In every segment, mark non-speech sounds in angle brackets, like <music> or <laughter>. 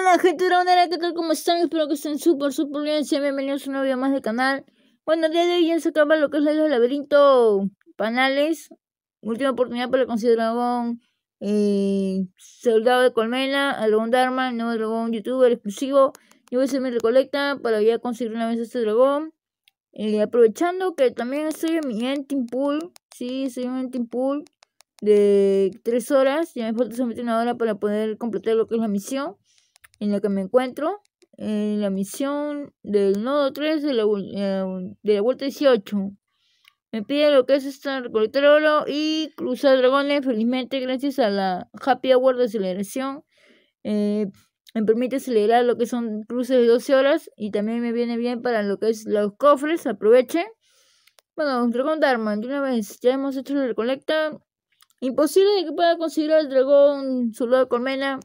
Hola gente dragónera, ¿qué tal? ¿Cómo están? Espero que estén súper, súper bien. Sean bienvenidos a un nuevo video más del canal. Bueno, el día de hoy ya se acaba lo que es la isla del laberinto Panales. Última oportunidad para conseguir dragón. Eh, Soldado de Colmena, dragón Dharma, nuevo dragón youtuber exclusivo. Yo voy a hacer mi recolecta para ya conseguir una vez este dragón. Eh, aprovechando que también estoy en mi Enting Pool. Sí, estoy en un Enting Pool de 3 horas. Ya me falta solamente una hora para poder completar lo que es la misión en la que me encuentro en la misión del nodo 3 eh, de la, vuelta 18. Me pide lo que es estar recolectar oro y cruzar dragones. Felizmente, gracias a la Happy Hour de aceleración, eh, me permite acelerar lo que son cruces de 12 horas y también me viene bien para lo que es los cofres. Aproveche. Bueno, dragón Darman, de una vez ya hemos hecho la recolecta. Imposible de que pueda conseguir el dragón soldado colmena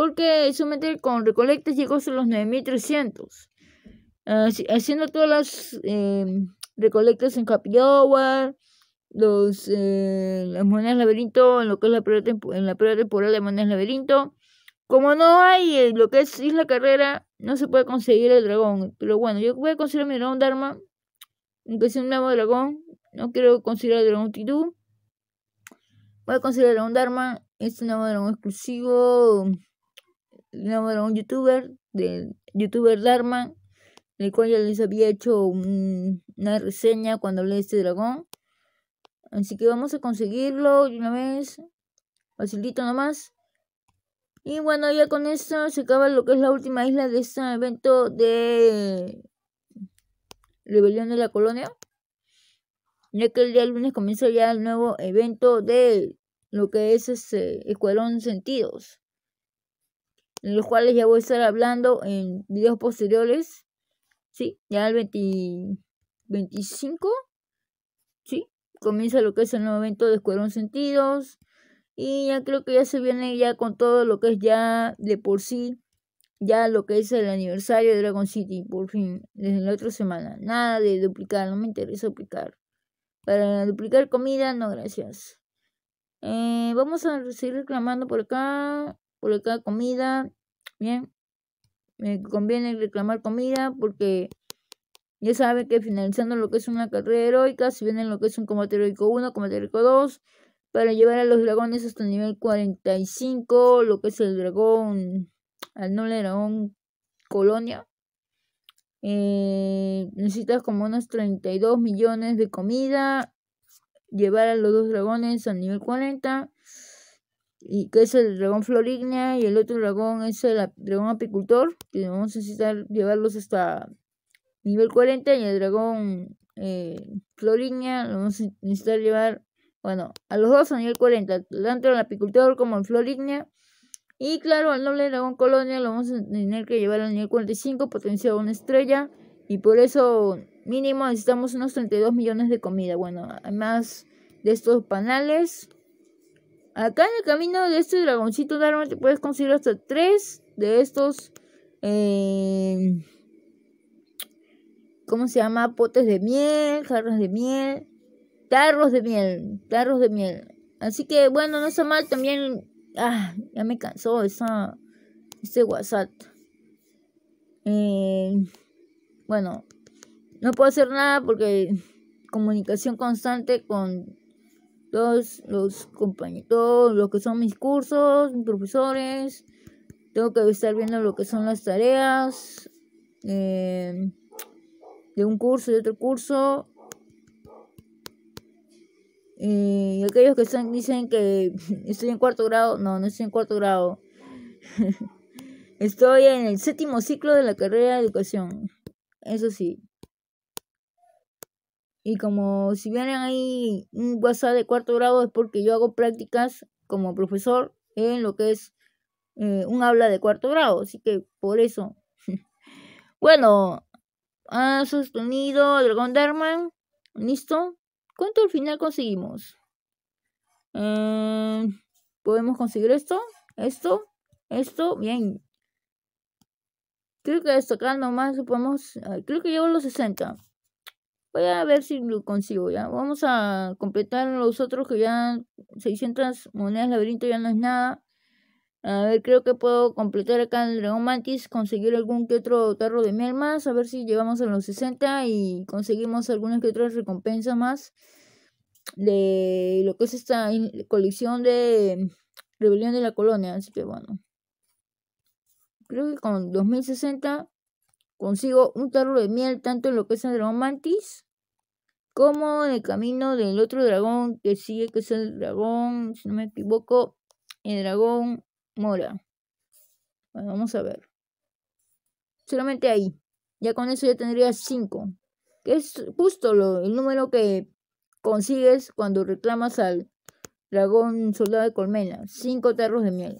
porque solamente con recolectas llegó a los 9.300, haciendo todas las em, recolectas en Happy los, eh, las monedas laberinto, en lo que es la primera, en la temporada de monedas laberinto. Como no hay eh, lo que es Isla Carrera, no se puede conseguir el dragón. Pero bueno, yo voy a conseguir mi dragón Dharma, aunque sea un nuevo dragón. No quiero conseguir el dragón Tidú. Voy a conseguir el dragón Dharma, es un nuevo dragón exclusivo era un youtuber, del youtuber Darman, el cual ya les había hecho una reseña cuando hablé de este dragón. Así que vamos a conseguirlo de una vez. Facilito nomás. Y bueno, ya con esto se acaba lo que es la última isla de este evento de Rebelión de la Colonia. Ya que el día lunes comienza ya el nuevo evento de lo que es ese Escuadrón Sentidos en los cuales ya voy a estar hablando en videos posteriores. Sí, ya el 25. Sí, comienza lo que es el nuevo evento de Escuadrón Sentidos. Y ya creo que ya se viene ya con todo lo que es ya de por sí. Ya lo que es el aniversario de Dragon City, por fin, desde la otra semana. Nada de duplicar, no me interesa duplicar. Para duplicar comida, no, gracias. Eh, vamos a seguir reclamando por acá. Por cada comida. Bien, me conviene reclamar comida porque ya sabe que finalizando lo que es una carrera heroica, si viene lo que es un combate heroico 1, combate heroico 2, para llevar a los dragones hasta el nivel 45, lo que es el dragón, al le dragón colonia. Eh, necesitas como unos 32 millones de comida, llevar a los dos dragones al nivel 40 y que es el dragón Florignia y el otro dragón es el dragón apicultor, que vamos a necesitar llevarlos hasta nivel 40 y el dragón eh, lo vamos a necesitar llevar, bueno, a los dos a nivel 40, tanto el apicultor como el Florignia Y claro, al noble dragón colonia lo vamos a tener que llevar al nivel 45, potenciado una estrella. Y por eso mínimo necesitamos unos 32 millones de comida. Bueno, además de estos panales Acá en el camino de este dragoncito de arma te puedes conseguir hasta tres de estos. Em, ¿Cómo se llama? Potes de miel, jarras de miel, tarros de miel, tarros de miel. Así que bueno, no está mal también. Ah, ya me cansó esa, este WhatsApp. Em, bueno, no puedo hacer nada porque comunicación constante con todos los compañeros, todos lo que son mis cursos, mis profesores. Tengo que estar viendo lo que son las tareas eh, de un curso y de otro curso. y eh, aquellos que están, dicen que <laughs> estoy en cuarto grado, no, no estoy en cuarto grado. <laughs> estoy en el séptimo ciclo de la carrera de educación. Eso sí. Y como si vienen ahí un WhatsApp de cuarto grado es porque yo hago prácticas como profesor en lo que es eh, un habla de cuarto grado. Así que por eso. <laughs> bueno, ha sostenido Dragon Derman. ¿Listo? ¿Cuánto al final conseguimos? Eh, ¿Podemos conseguir esto? ¿Esto? ¿Esto? Bien. Creo que acá más podemos... Eh, creo que llevo los 60. Voy a ver si lo consigo, ¿ya? Vamos a completar los otros que ya 600 monedas laberinto ya no es nada. A ver, creo que puedo completar acá el dragón Mantis, conseguir algún que otro tarro de miel más, a ver si llevamos a los 60 y conseguimos algunas que otras recompensas más de lo que es esta colección de Rebelión de la Colonia. Así que bueno, creo que con 2060 consigo un tarro de miel tanto en lo que es el dragón mantis como en el camino del otro dragón que sigue, que es el dragón, si no me equivoco, el dragón mora. Bueno, vamos a ver. Solamente ahí. Ya con eso ya tendría 5. Que es justo el número que consigues cuando reclamas al dragón soldado de colmena. 5 tarros de miel.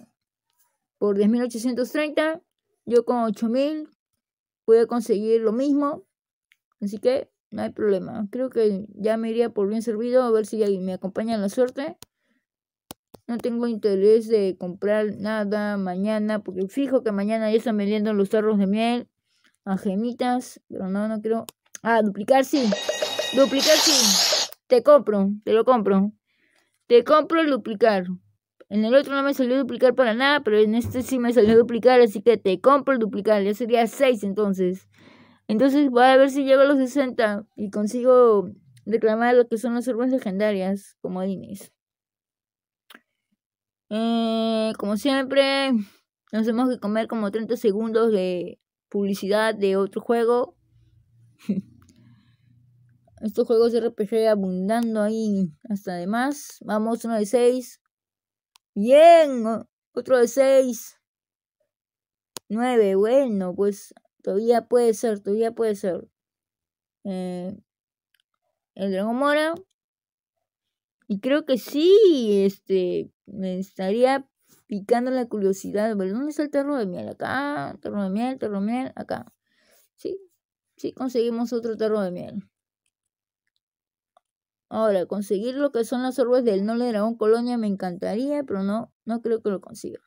Por 10.830, yo con 8.000 a conseguir lo mismo. Así que no hay problema. Creo que ya me iría por bien servido a ver si me acompaña la suerte. No tengo interés de comprar nada mañana porque fijo que mañana ya están vendiendo los tarros de miel a gemitas, pero no, no quiero. Ah, duplicar sí. Duplicar sí. Te compro, te lo compro. Te compro el duplicar. En el otro no me salió duplicar para nada, pero en este sí me salió duplicar, así que te compro el duplicar. Ya sería 6 entonces. Entonces voy a ver si llego a los 60 y consigo reclamar lo que son las armas legendarias, como Dines. Eh, como siempre, nos tenemos que comer como 30 segundos de publicidad de otro juego. <laughs> Estos juegos de RPG abundando ahí hasta además. Vamos, uno de 6. Bien, otro de seis Nueve, bueno, pues todavía puede ser, todavía puede ser. Eh, el dragón mora. Y creo que sí, este, me estaría picando la curiosidad. ¿Pero dónde está el terro de miel? Acá, Terro de miel, terro de miel, acá. Sí, sí, conseguimos otro terro de miel. Ahora, conseguir lo que son las orbes del Nole Dragón Colonia me encantaría, pero no, no creo que lo consiga.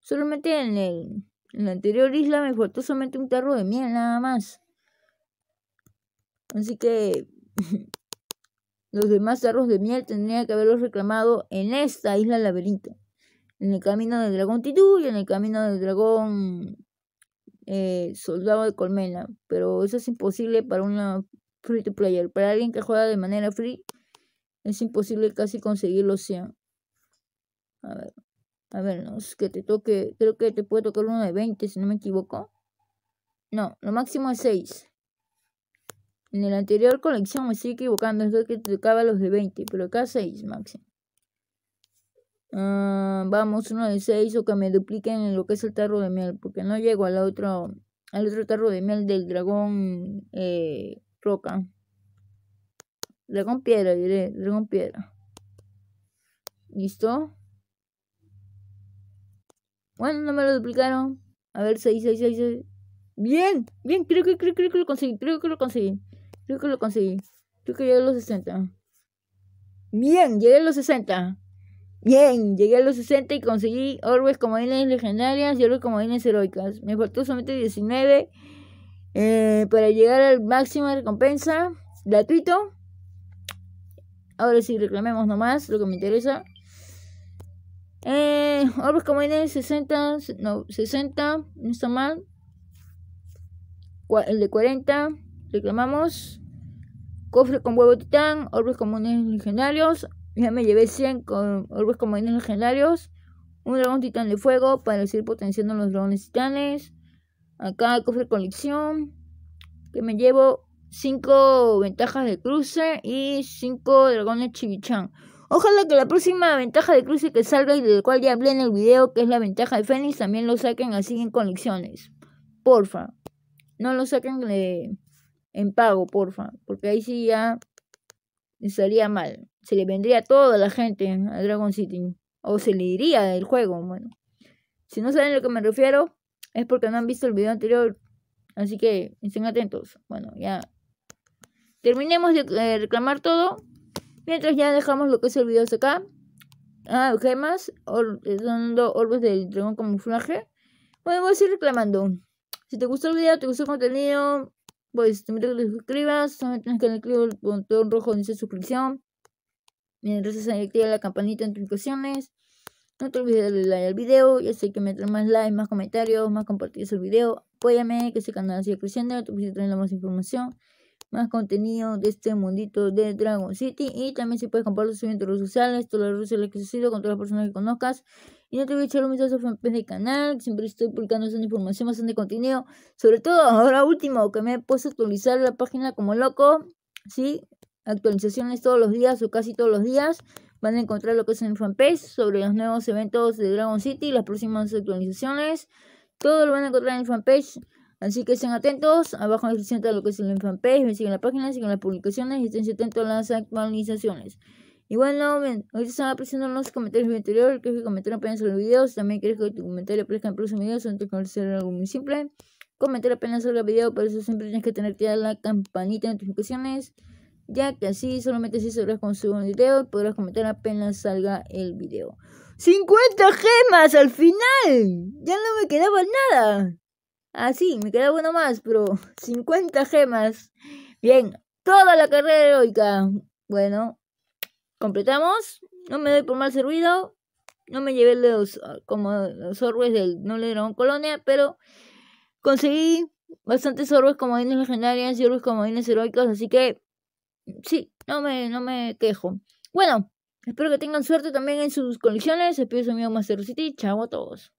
Solamente en, el, en la anterior isla me faltó solamente un tarro de miel, nada más. Así que <laughs> los demás tarros de miel tendría que haberlos reclamado en esta isla laberinto. En el camino del dragón Titú y en el camino del dragón eh, soldado de colmena. Pero eso es imposible para una free to player. Para alguien que juega de manera free, es imposible casi conseguir los 100. A ver, a ver, no, que te toque, creo que te puede tocar uno de 20, si no me equivoco. No, lo máximo es 6. En el anterior colección me estoy equivocando, es que te tocaba los de 20, pero acá 6 máximo. Ah, vamos, uno de 6 o que me dupliquen en lo que es el tarro de miel, porque no llego al otro, al otro tarro de miel del dragón eh, Roca. Dragón piedra, diré. Dragón piedra. ¿Listo? Bueno, no me lo duplicaron. A ver, 6, 6, 6, 6. Bien, bien, creo que, que lo conseguí. Creo que lo conseguí. Creo que lo conseguí. Creo que llegué a los 60. Bien, llegué a los 60. Bien, llegué a los 60 y conseguí orbes comodines legendarias y orbes comodines heroicas. Me faltó solamente 19 eh, para llegar al máximo de recompensa, gratuito. Ahora sí, reclamemos nomás lo que me interesa. Eh, orbes comunes 60, no, 60, no está mal. El de 40, reclamamos. Cofre con huevo titán, orbes comunes legendarios. Ya me llevé 100 con orbes comunes legendarios. Un dragón titán de fuego para seguir potenciando los dragones titanes. Acá cofre colección. Que me llevo 5 ventajas de cruce y 5 dragones chivichán Ojalá que la próxima ventaja de cruce que salga y del cual ya hablé en el video, que es la ventaja de Fénix, también lo saquen así en colecciones. Porfa. No lo saquen en pago, porfa. Porque ahí sí ya estaría mal. Se le vendría a toda la gente a Dragon City. O se le iría del juego, bueno. Si no saben a lo que me refiero, es porque no han visto el video anterior. Así que estén atentos. Bueno, ya terminemos de eh, reclamar todo. Mientras ya dejamos lo que es el video hasta acá. Ah, gemas, eh, dando orbes del dragón camuflaje. Bueno, voy a seguir reclamando. Si te gustó el video, te gustó el contenido, pues te invito a que te suscribas. También tienes que darle el botón rojo donde dice suscripción. Mientras se activa la campanita de notificaciones. No te olvides de darle like al video, ya sé que me traen más likes, más comentarios, más compartidos el video, apóyame que ese canal siga creciendo, te olvides de traer más información, más contenido de este mundito de Dragon City y también si puedes compartirlo en tus redes sociales, todas las redes sociales que sido con todas las personas que conozcas y no te olvides echar un vistazo a del canal, siempre estoy publicando bastante información, bastante contenido, sobre todo ahora último que me he actualizar la página como loco, sí, actualizaciones todos los días o casi todos los días. Van a encontrar lo que es en fanpage sobre los nuevos eventos de Dragon City, las próximas actualizaciones. Todo lo van a encontrar en el fanpage. Así que estén atentos. Abajo en la descripción está lo que es el fanpage. Me siguen la página, siguen las publicaciones y estén atentos a las actualizaciones. Y bueno, hoy ahorita están apareciendo los comentarios del video anterior. Que comentaron apenas sobre los videos. También quieres que tu comentario aparezca en próximos videos. Antes de hacer algo muy simple. Comentar apenas sobre el video. Por eso siempre tienes que tener la campanita de notificaciones ya que así solamente si sobres con su video podrás comentar apenas salga el video. ¡50 gemas al final! Ya no me quedaba nada. Ah, sí, me quedaba uno más, pero 50 gemas. Bien, toda la carrera heroica. Bueno, completamos. No me doy por mal servido. No me llevé los, como los del No le Colonia, pero conseguí bastantes orbes como legendarias y orbes como heroicos, así que sí, no me, no me quejo. Bueno, espero que tengan suerte también en sus colecciones. Se pido su amigo Master City. Chao a todos.